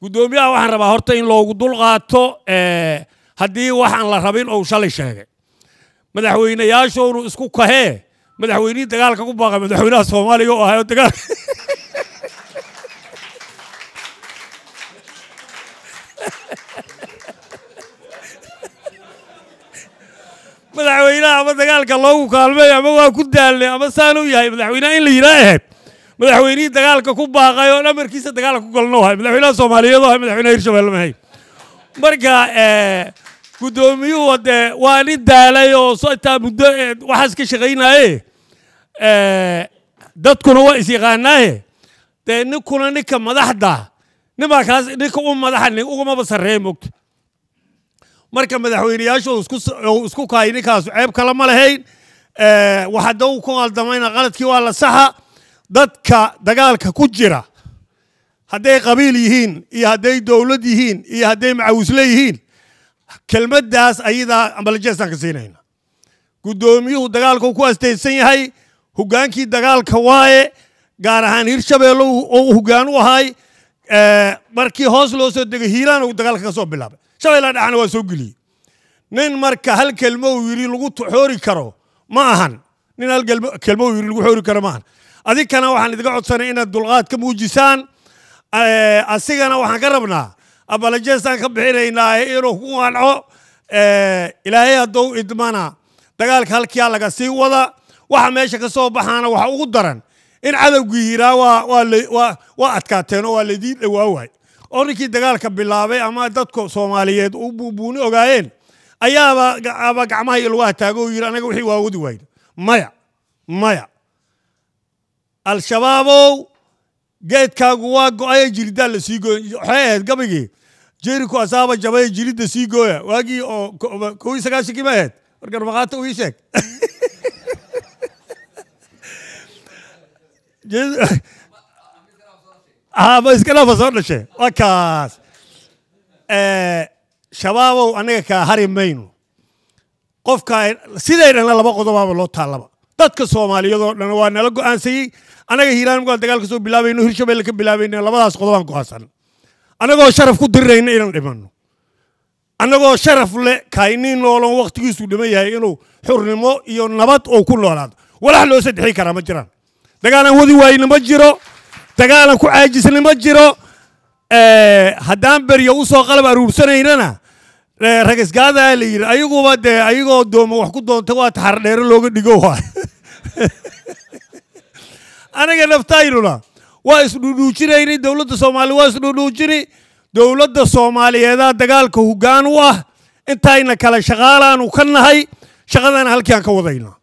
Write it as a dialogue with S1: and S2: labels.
S1: gudoomiyaha waxaan rabaa horta in loogu dulqaato eh, haddii waxaan la rabin ou shalay sheegay madaxweynayaashownu isku kahee madaxweynihii dagaalka ku baaqay madaxweynaha soomaaliya u ahayo dagaal madaxweynaha ama dagaalka loogu kaalmeeyo ama waa ku daalnay ama saan u yahay madaxweynaha in la yidhaa aheyd madaxweynihii dagaalka ku baaqay oo dhamarkiisa dagaala ku galno hay madaxweynaha soomaaliyeed oo madaxweynaha hirshabelle mahay marka eh, guddoomiyuhu dee waa nin daalay oo sotaa muddo eh, waxaas ka shaqaynaaye eh, dadkuna waa is dee ninkuna ninka madaxda ninbaa kaas ninka u madaxa nin ugamaba sarreeya moogta marka madaxweynayaashu isku kaay ninkaasu ceeb kala ma lahayn waxadaw ku qaldamayna qaladkii waa la saxa dadka dagaalka ku jira hadday qabiil yihiin iyo hadday dowlad yihiin iyo hadday macawisle yihiin kelmaddaas ayadaa ambalajeestaan ka siinayna guddoomiyuhu dagaalka ku astaysan yahay hoggaankii dagaalka waaye gaar ahaan hirshabeelle oo hoggaan u ahay eh, markii hoos loo soo degay hiilaana dagaalka ka soo bilaabay shabeella dhacna waa soo geliyey nin marka hal kelmo uu yidhi lagu xoori karo ma ahan nin hal kelmo uu yidhi lagu xoori karo ma ahan adinkana waxaan idiga codsanay inaad dulqaad ka muujisaan eh, asigana waxaan ka rabnaa abalajeesaan ka bixinaynaa inuu ku qanco eh, ilaahay haddou idmana dagaalka halkiyaa laga sii wada waxa meesha ka soo baxaana waxa ugu daran in cadowgii hiraa waa adkaateen oo waa laydiin dhowaa oo ninkii dagaalka bilaabay ama dadka soomaaliyeed u buubuuni ogaayeen ayaaba gacmaha iyo lugaha taago yiri anaga wixii waa wadi wayna maya maya al-shabaabow geedkaagu waa go-aya jilidaa la sii gooy waxay ahayd gabigii jeriku asaaba jabaye jilidda sii gooya waagii oo kow iyo sagaashankii ma ahayd war garbaqaata u ii sheeg ah, ma iska soo dhashe waa kaas eh, shabaabow annaga kaa hari mayno qofka sidaydanna laba qodobaaba loo taalaba dadka soomaaliyadoo dhan waa nala go'aansayey annaga hiiraan markaan dagaalka soo bilaabayno hirshabelle ka bilaabayna labadaas qodobaan go'aansan annagoo sharaf ku dirirayna inaan dhimanno annagoo sharaf le kaayniin noolon wakhtigiisuu dhiman yahay inuu xurnimo iyo nabad oo ku noolaado walax loo saddexi karaa ma jiraan dagaalaan wadi waayna ma jiro dagaalaan ku caajisna ma jiro haddaan berya u qalab aruursanaynana ragasgaada la yidhi ayaguba dee ayagoo doomo wax ku doonta waa taxardheero looga dhigo waay aniga naftaynula waa isdhudhuujinayni dowladda soomaali waa isdhudhuujini dowladda soomaaliyeedaa dagaalka hogaan ah. u ah intayna kale shaqaalaanu ka nahay shaqadana halkiiaan ka wadayna